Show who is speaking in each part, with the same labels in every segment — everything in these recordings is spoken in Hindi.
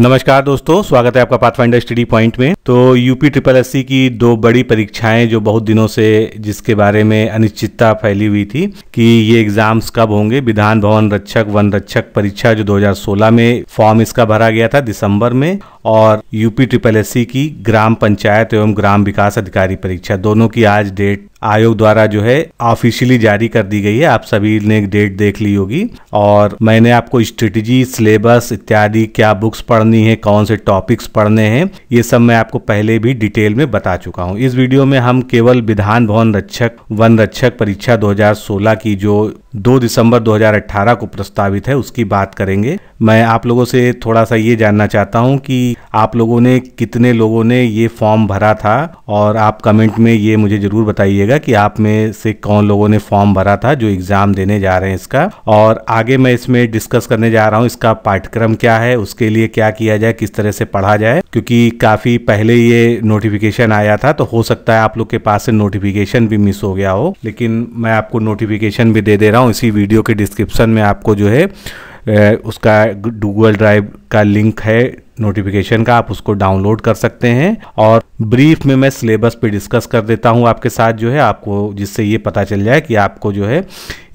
Speaker 1: नमस्कार दोस्तों स्वागत है आपका पाथफाइंडर स्टडी पॉइंट में तो यूपी ट्रिपल एससी की दो बड़ी परीक्षाएं जो बहुत दिनों से जिसके बारे में अनिश्चितता फैली हुई थी कि ये एग्जाम्स कब होंगे विधान भवन रक्षक वन रक्षक परीक्षा जो 2016 में फॉर्म इसका भरा गया था दिसंबर में और यूपी ट्रिपल एससी की ग्राम पंचायत एवं ग्राम विकास अधिकारी परीक्षा दोनों की आज डेट आयोग द्वारा जो है ऑफिशियली जारी कर दी गई है आप सभी ने एक डेट देख ली होगी और मैंने आपको स्ट्रेटजी सिलेबस इत्यादि क्या बुक्स पढ़नी है कौन से टॉपिक्स पढ़ने हैं ये सब मैं आपको पहले भी डिटेल में बता चुका हूँ इस वीडियो में हम केवल विधान भवन रक्षक वन रक्षक परीक्षा 2016 की जो 2 दिसंबर 2018 को प्रस्तावित है उसकी बात करेंगे मैं आप लोगों से थोड़ा सा ये जानना चाहता हूँ कि आप लोगों ने कितने लोगों ने ये फॉर्म भरा था और आप कमेंट में ये मुझे ज़रूर बताइएगा बताइएगा कि आप में से कौन लोगों ने फॉर्म भरा था जो एग्जाम देने जा रहे हैं इसका और आगे मैं इसमें डिस्कस करने जा रहा हूँ इसका पाठ्यक्रम क्या है उसके लिए क्या किया जाए किस तरह से पढ़ा जाए क्योंकि काफी पहले ये नोटिफिकेशन आया था तो हो सकता है आप लोग के पास से नोटिफिकेशन भी मिस हो गया हो लेकिन मैं आपको नोटिफिकेशन भी दे दे रहा हूँ इसी वीडियो के डिस्क्रिप्शन में आपको जो है उसका गूगल ड्राइव का लिंक है नोटिफिकेशन का आप उसको डाउनलोड कर सकते हैं और ब्रीफ में मैं सिलेबस पे डिस्कस कर देता हूँ आपके साथ जो है आपको जिससे ये पता चल जाए कि आपको जो है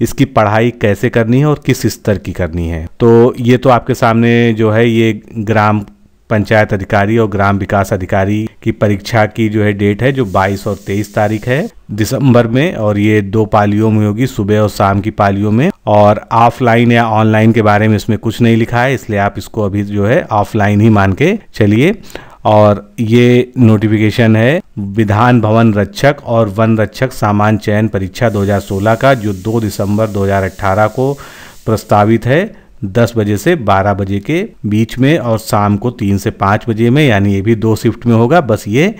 Speaker 1: इसकी पढ़ाई कैसे करनी है और किस स्तर की करनी है तो ये तो आपके सामने जो है ये ग्राम पंचायत अधिकारी और ग्राम विकास अधिकारी की परीक्षा की जो है डेट है जो 22 और 23 तारीख है दिसंबर में और ये दो पालियों में होगी सुबह और शाम की पालियों में और ऑफलाइन या ऑनलाइन के बारे में इसमें कुछ नहीं लिखा है इसलिए आप इसको अभी जो है ऑफलाइन ही मान के चलिए और ये नोटिफिकेशन है विधान भवन रक्षक और वन रक्षक सामान चयन परीक्षा 2016 का जो 2 दिसंबर 2018 को प्रस्तावित है दस बजे से बारह बजे के बीच में और शाम को तीन से पाँच बजे में यानी ये भी दो शिफ्ट में होगा बस ये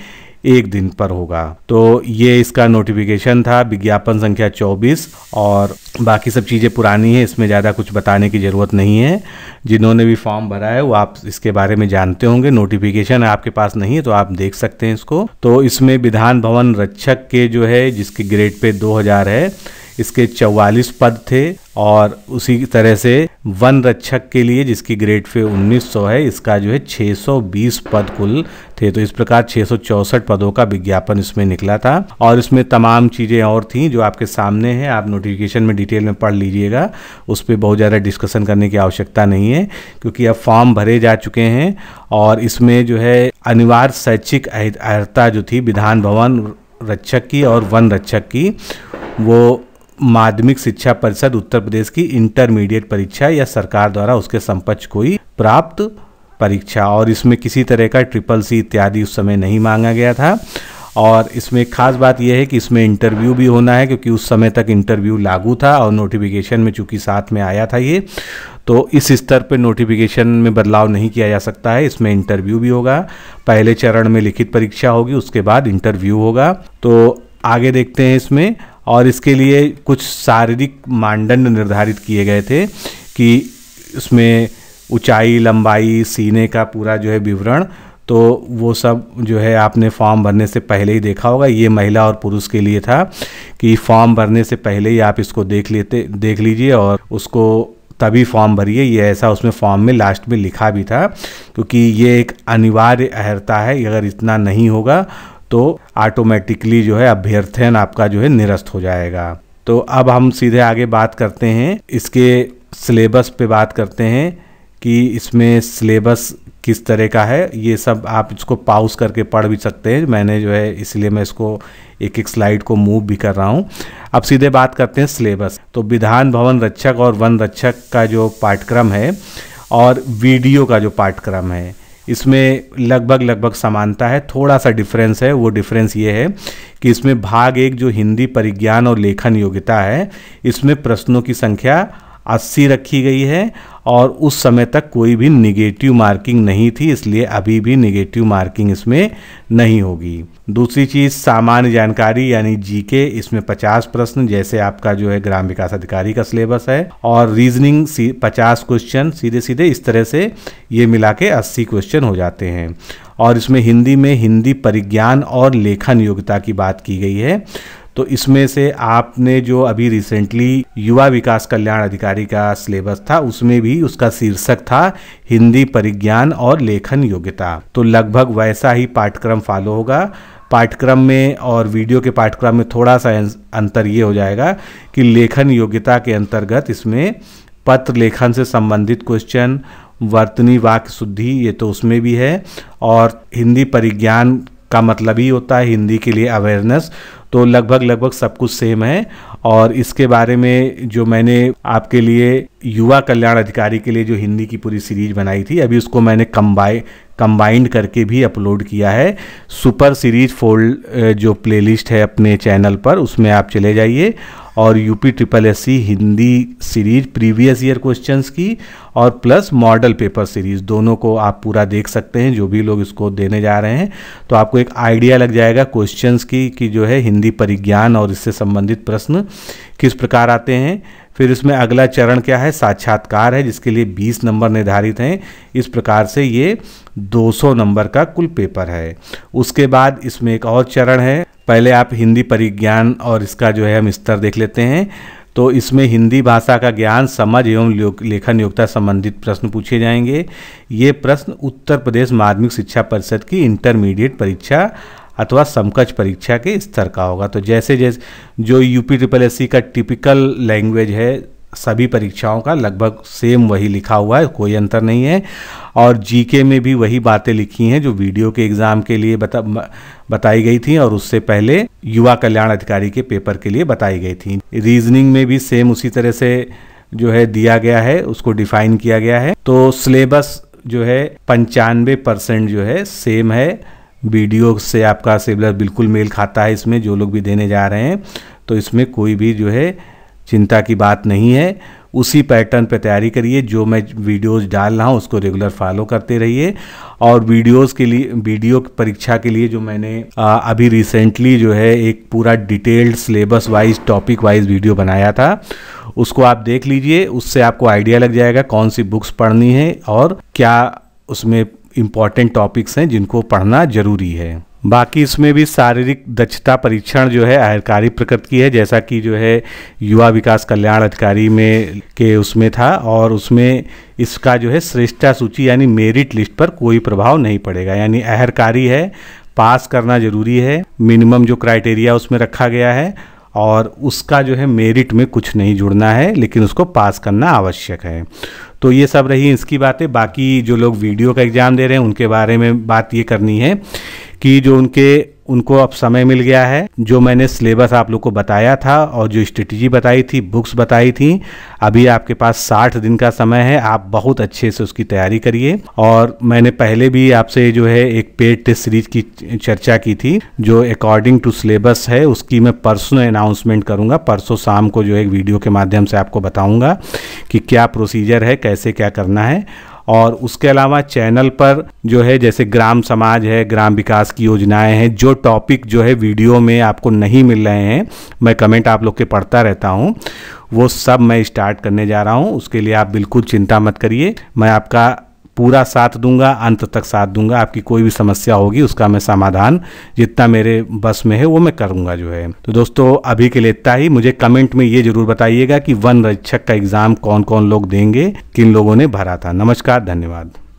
Speaker 1: एक दिन पर होगा तो ये इसका नोटिफिकेशन था विज्ञापन संख्या 24 और बाकी सब चीज़ें पुरानी है इसमें ज़्यादा कुछ बताने की ज़रूरत नहीं है जिन्होंने भी फॉर्म भरा है वो आप इसके बारे में जानते होंगे नोटिफिकेशन आपके पास नहीं है तो आप देख सकते हैं इसको तो इसमें विधान भवन रक्षक के जो है जिसके ग्रेड पे दो है इसके 44 पद थे और उसी तरह से वन रक्षक के लिए जिसकी ग्रेड फे 1900 है इसका जो है 620 पद कुल थे तो इस प्रकार 664 पदों का विज्ञापन इसमें निकला था और इसमें तमाम चीज़ें और थी जो आपके सामने हैं आप नोटिफिकेशन में डिटेल में पढ़ लीजिएगा उस पर बहुत ज़्यादा डिस्कशन करने की आवश्यकता नहीं है क्योंकि अब फॉर्म भरे जा चुके हैं और इसमें जो है अनिवार्य शैक्षिक अर्हता जो थी विधान भवन रक्षक की और वन रक्षक की वो माध्यमिक शिक्षा परिषद उत्तर प्रदेश की इंटरमीडिएट परीक्षा या सरकार द्वारा उसके समपक्ष कोई प्राप्त परीक्षा और इसमें किसी तरह का ट्रिपल सी इत्यादि उस समय नहीं मांगा गया था और इसमें खास बात यह है कि इसमें इंटरव्यू भी होना है क्योंकि उस समय तक इंटरव्यू लागू था और नोटिफिकेशन में चूंकि साथ में आया था ये तो इस स्तर पर नोटिफिकेशन में बदलाव नहीं किया जा सकता है इसमें इंटरव्यू भी होगा पहले चरण में लिखित परीक्षा होगी उसके बाद इंटरव्यू होगा तो आगे देखते हैं इसमें और इसके लिए कुछ शारीरिक मानदंड निर्धारित किए गए थे कि उसमें ऊंचाई लंबाई सीने का पूरा जो है विवरण तो वो सब जो है आपने फॉर्म भरने से पहले ही देखा होगा ये महिला और पुरुष के लिए था कि फॉर्म भरने से पहले ही आप इसको देख लेते देख लीजिए और उसको तभी फॉर्म भरिए ये ऐसा उसमें फॉर्म में लास्ट में लिखा भी था क्योंकि ये एक अनिवार्य अहर्ता है अगर इतना नहीं होगा तो ऑटोमेटिकली जो है अभ्यर्थन आपका जो है निरस्त हो जाएगा तो अब हम सीधे आगे बात करते हैं इसके सिलेबस पे बात करते हैं कि इसमें सिलेबस किस तरह का है ये सब आप इसको पाउस करके पढ़ भी सकते हैं मैंने जो है इसलिए मैं इसको एक एक स्लाइड को मूव भी कर रहा हूँ अब सीधे बात करते हैं सिलेबस तो विधान भवन रक्षक और वन रक्षक का जो पाठ्यक्रम है और वीडियो का जो पाठ्यक्रम है इसमें लगभग लगभग समानता है थोड़ा सा डिफरेंस है वो डिफरेंस ये है कि इसमें भाग एक जो हिंदी परिज्ञान और लेखन योग्यता है इसमें प्रश्नों की संख्या अस्सी रखी गई है और उस समय तक कोई भी निगेटिव मार्किंग नहीं थी इसलिए अभी भी निगेटिव मार्किंग इसमें नहीं होगी दूसरी चीज़ सामान्य जानकारी यानी जीके इसमें 50 प्रश्न जैसे आपका जो है ग्राम विकास अधिकारी का सिलेबस है और रीजनिंग 50 क्वेश्चन सीधे सीधे इस तरह से ये मिला के अस्सी क्वेश्चन हो जाते हैं और इसमें हिंदी में हिंदी परिज्ञान और लेखन योग्यता की बात की गई है तो इसमें से आपने जो अभी रिसेंटली युवा विकास कल्याण अधिकारी का सिलेबस था उसमें भी उसका शीर्षक था हिंदी परिज्ञान और लेखन योग्यता तो लगभग वैसा ही पाठ्यक्रम फॉलो होगा पाठ्यक्रम में और वीडियो के पाठ्यक्रम में थोड़ा सा अंतर ये हो जाएगा कि लेखन योग्यता के अंतर्गत इसमें पत्र लेखन से संबंधित क्वेश्चन वर्तनी वाक्य शुद्धि ये तो उसमें भी है और हिंदी परिज्ञान का मतलब ही होता है हिंदी के लिए अवेयरनेस तो लगभग लगभग सब कुछ सेम है और इसके बारे में जो मैंने आपके लिए युवा कल्याण अधिकारी के लिए जो हिंदी की पूरी सीरीज बनाई थी अभी उसको मैंने कम्बाई कंबाइंड करके भी अपलोड किया है सुपर सीरीज फोल्ड जो प्लेलिस्ट है अपने चैनल पर उसमें आप चले जाइए और UP triple S C Hindi series previous year questions की और प्लस मॉडल पेपर सीरीज दोनों को आप पूरा देख सकते हैं जो भी लोग इसको देने जा रहे हैं तो आपको एक आइडिया लग जाएगा क्वेश्चंस की कि जो है हिंदी परिज्ञान और इससे संबंधित प्रश्न किस प्रकार आते हैं फिर इसमें अगला चरण क्या है साक्षात्कार है जिसके लिए 20 नंबर निर्धारित हैं इस प्रकार से ये 200 नंबर का कुल पेपर है उसके बाद इसमें एक और चरण है पहले आप हिंदी परिज्ञान और इसका जो है हम स्तर देख लेते हैं तो इसमें हिंदी भाषा का ज्ञान समझ एवं लेखन योग्यता संबंधित प्रश्न पूछे जाएंगे ये प्रश्न उत्तर प्रदेश माध्यमिक शिक्षा परिषद की इंटरमीडिएट परीक्षा अथवा समकक्ष परीक्षा के स्तर का होगा तो जैसे जैसे जो यूपी ट्रिपल एस का टिपिकल लैंग्वेज है सभी परीक्षाओं का लगभग सेम वही लिखा हुआ है कोई अंतर नहीं है और जीके में भी वही बातें लिखी हैं जो वीडियो के एग्ज़ाम के लिए बता बताई गई थी और उससे पहले युवा कल्याण अधिकारी के पेपर के लिए बताई गई थी रीजनिंग में भी सेम उसी तरह से जो है दिया गया है उसको डिफाइन किया गया है तो सिलेबस जो है पंचानवे परसेंट जो है सेम है वीडियो से आपका सिलेबस बिल्कुल मेल खाता है इसमें जो लोग भी देने जा रहे हैं तो इसमें कोई भी जो है चिंता की बात नहीं है उसी पैटर्न पर तैयारी करिए जो मैं वीडियोस डाल रहा हूँ उसको रेगुलर फॉलो करते रहिए और वीडियोस के लिए वीडियो परीक्षा के लिए जो मैंने आ, अभी रिसेंटली जो है एक पूरा detailed syllabus wise topic wise video बनाया था उसको आप देख लीजिए उससे आपको आइडिया लग जाएगा कौन सी बुक्स पढ़नी है और क्या उसमें इम्पॉर्टेंट टॉपिक्स हैं जिनको पढ़ना ज़रूरी है बाकी इसमें भी शारीरिक दक्षता परीक्षण जो है आयकारी प्रकृति की है जैसा कि जो है युवा विकास कल्याण अधिकारी में के उसमें था और उसमें इसका जो है श्रेष्ठता सूची यानी मेरिट लिस्ट पर कोई प्रभाव नहीं पड़ेगा यानी अहरकारी है पास करना जरूरी है मिनिमम जो क्राइटेरिया उसमें रखा गया है और उसका जो है मेरिट में कुछ नहीं जुड़ना है लेकिन उसको पास करना आवश्यक है तो ये सब रही इसकी बातें बाकी जो लोग वीडियो का एग्ज़ाम दे रहे हैं उनके बारे में बात ये करनी है कि जो उनके उनको अब समय मिल गया है जो मैंने सिलेबस आप लोग को बताया था और जो स्ट्रेटजी बताई थी बुक्स बताई थी अभी आपके पास साठ दिन का समय है आप बहुत अच्छे से उसकी तैयारी करिए और मैंने पहले भी आपसे जो है एक पेड टेस्ट सीरीज की चर्चा की थी जो अकॉर्डिंग टू सिलेबस है उसकी मैं परसों अनाउंसमेंट करूँगा परसों शाम को जो है वीडियो के माध्यम से आपको बताऊँगा कि क्या प्रोसीजर है कैसे क्या करना है और उसके अलावा चैनल पर जो है जैसे ग्राम समाज है ग्राम विकास की योजनाएं हैं जो टॉपिक जो है वीडियो में आपको नहीं मिल रहे हैं मैं कमेंट आप लोग के पढ़ता रहता हूँ वो सब मैं स्टार्ट करने जा रहा हूँ उसके लिए आप बिल्कुल चिंता मत करिए मैं आपका पूरा साथ दूंगा अंत तक साथ दूंगा आपकी कोई भी समस्या होगी उसका मैं समाधान जितना मेरे बस में है वो मैं करूंगा जो है तो दोस्तों अभी के लिए इतना ही मुझे कमेंट में ये जरूर बताइएगा कि वन रक्षक का एग्जाम कौन कौन लोग देंगे किन लोगों ने भरा था नमस्कार धन्यवाद